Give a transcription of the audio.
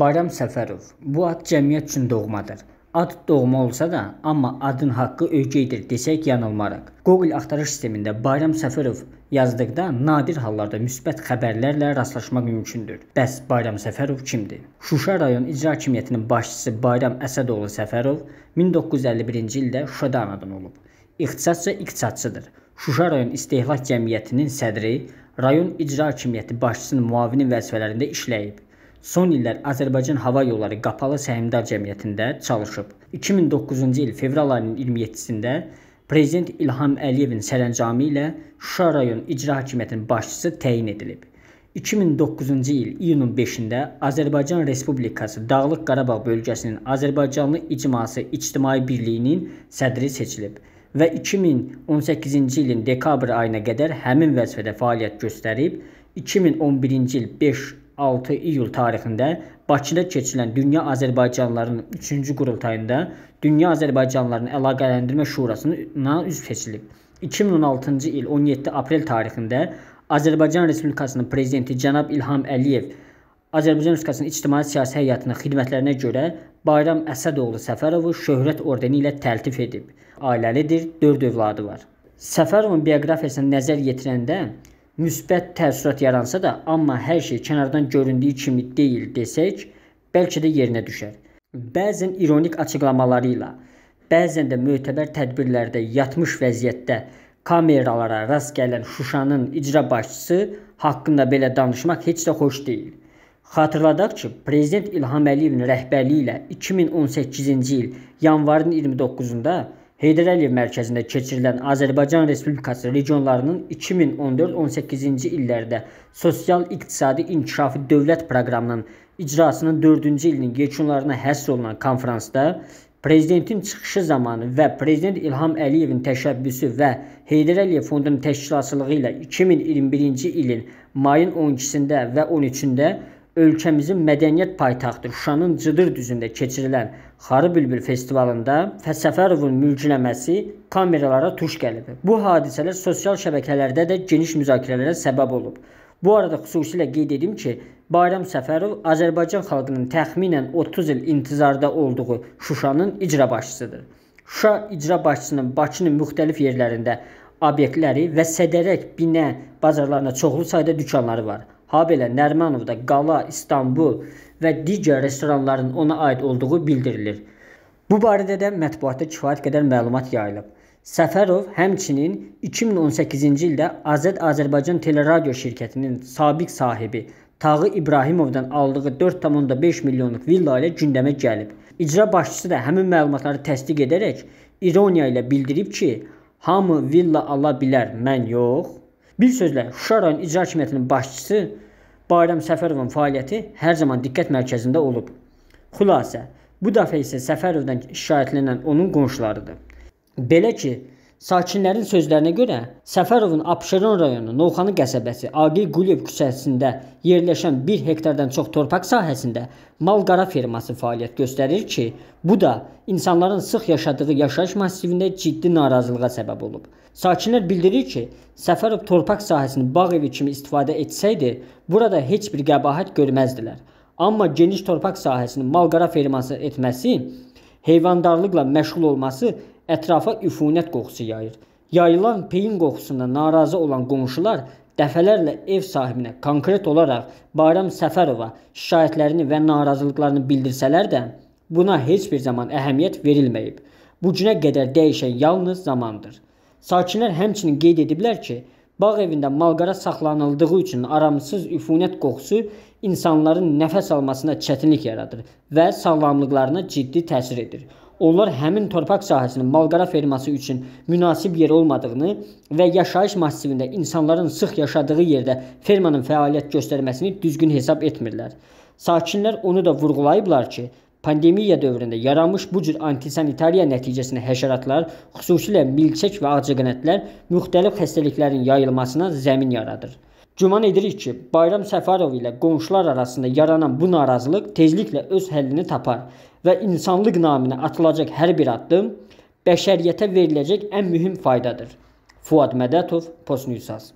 Bayram Səfərov. Bu ad cəmiyyət üçün doğmadır. Ad doğma olsa da, amma adın haqqı ögeydir desək yanılmarıq. Google axtarış sistemində Bayram Səfərov yazdıqda nadir hallarda müsbət xəbərlərlə rastlaşmaq mümkündür. Bəs Bayram Səfərov kimdir? Şuşa rayon icra hakimiyyətinin başçısı Bayram Əsədoğlu Səfərov 1951-ci ildə Şuşada anadan olub. İxtisasca iqtisadçıdır. Şuşa rayon istehlak cəmiyyətinin sədri, rayon icra hakimiyyəti başçısının müavini vəzifələrində işləyib. Son illər Azərbaycan Hava Yolları Qapalı Səhmdar Cəmiyyətində çalışıb. 2009-cu il fevral ayının 27-də Prezident İlham Əliyevin sərəncamı ilə Şuşa rayon İcra Hakimiyyətinin başçısı təyin edilib. 2009-cu il iyunun 5-də Azərbaycan Respublikası Dağlıq Qarabağ bölgəsinin Azərbaycanlı icması İctimai Birliyinin sədri seçilib və 2018-ci ilin dekabr ayına qədər həmin vəzifədə fəaliyyət göstərib, 2011-ci il 5 6 iyul tarixində Bakıda keçirilən Dünya Azərbaycanlılarının 3-cü qurultayında Dünya Azərbaycanlılarının Əlaqələndirmə Şurasına üzv seçilib. 2016-cı il 17 aprel tarixində Azərbaycan Respublikasının prezidenti cənab İlham Əliyev Azərbaycan Respublikasının ictimai-siyasi həyatına xidmətlərinə görə Bayram Əsədoğlu Səfərovu şöhrət ordeni ilə təltif edib. Ailəlidir, 4 övladı var. Səfərovun bioqrafiyasına nəzər yetirəndə müsbət təəssürat yaransa da, amma hər şey kənardan göründüyü kimi deyil desək, bəlkə də yerinə düşər. Bəzən ironik açıqlamaları ilə, bəzən də mötəbər tədbirlərdə yatmış vəziyyətdə kameralara rast gələn Şuşanın icra başçısı haqqında belə danışmaq heç də xoş deyil. Xatırladaq ki, prezident İlham Əliyevin rəhbərliyi ilə 2018-ci il yanvarın 29-da Heydər Əliyev mərkəzində keçirilən Azərbaycan Respublikası regionlarının 2014-18-ci illərdə sosial-iqtisadi inkişafı dövlət proqramının icrasının 4-cü ilinin yekunlarına həsr olunan konfransda Prezidentin çıxışı zamanı və Prezident İlham Əliyevin təşəbbüsü və Heydər Əliyev Fondunun təşkilatçılığı ilə 2021-ci ilin mayın 12-sində və 13-də ölkəmizin mədəniyyət paytaxtı Şuşanın Cıdır düzündə keçirilən Xarı bülbül festivalında Fəssəfərovun mülgüləməsi kameralara tuş gəlib. Bu hadisələr sosial şəbəkələrdə də geniş müzakirələrə səbəb olub. Bu arada xüsusilə qeyd edim ki, Bayram Səfərov Azərbaycan xalqının təxminən 30 il intizarda olduğu Şuşanın icra başçısıdır. Şuşa icra başçısının Bakının müxtəlif yerlərində obyektləri və sədərək binə bazarlarına çoxlu sayda dükanları var habelə Nərmanovda Qala, İstanbul və digər restoranların ona aid olduğu bildirilir. Bu barədə də mətbuatda kifayət qədər məlumat yayılıb. Səfərov həmçinin 2018-ci ildə Azad Azərbaycan Teleradio şirkətinin sabiq sahibi Tağı İbrahimovdan aldığı 4,5 milyonluq villa ilə gündəmə gəlib. İcra başçısı da həmin məlumatları təsdiq edərək ironiya ilə bildirib ki, hamı villa ala bilər, mən yox. Bir sözlə, Şuşa rayon icra hakimiyyətinin başçısı Bayram Səfərovun fəaliyyəti hər zaman diqqət mərkəzində olub. Xülasə, bu dəfə isə Səfərovdan şikayətlənən onun qonşularıdır. Belə ki, Sakinlərin sözlərinə görə, Səfərovun Abşeron rayonu Novxanı qəsəbəsi Aqil Quliyev küçəsində yerləşən 1 hektardan çox torpaq sahəsində malqara ferması fəaliyyət göstərir ki, bu da insanların sıx yaşadığı yaşayış massivində ciddi narazılığa səbəb olub. Sakinlər bildirir ki, Səfərov torpaq sahəsini bağ evi kimi istifadə etsəydi, burada heç bir qəbahət görməzdilər. Amma geniş torpaq sahəsini malqara ferması etməsi heyvandarlıqla məşğul olması ətrafa üfunət qoxusu yayır. Yayılan peyin qoxusuna narazı olan qonşular dəfələrlə ev sahibinə konkret olaraq Bayram Səfərova şikayətlərini və narazılıqlarını bildirsələr də, buna heç bir zaman əhəmiyyət verilməyib. Bu günə qədər dəyişən yalnız zamandır. Sakinlər həmçinin qeyd ediblər ki, bağ evində malqara saxlanıldığı üçün aramsız üfunət qoxusu insanların nəfəs almasına çətinlik yaradır və sağlamlıqlarına ciddi təsir edir onlar həmin torpaq sahəsinin malqara ferması üçün münasib yer olmadığını və yaşayış massivində insanların sıx yaşadığı yerdə fermanın fəaliyyət göstərməsini düzgün hesab etmirlər. Sakinlər onu da vurğulayıblar ki, Pandemiya dövründə yaranmış bu cür antisanitariya nəticəsində həşəratlar, xüsusilə milçək və ağcaqanadlar müxtəlif xəstəliklərin yayılmasına zəmin yaradır. Güman edirik ki, Bayram Səfərov ilə qonşular arasında yaranan bu narazılıq tezliklə öz həllini tapar və insanlıq naminə atılacaq hər bir addım bəşəriyyətə veriləcək ən mühüm faydadır. Fuad Mədətov, Postnewsaz.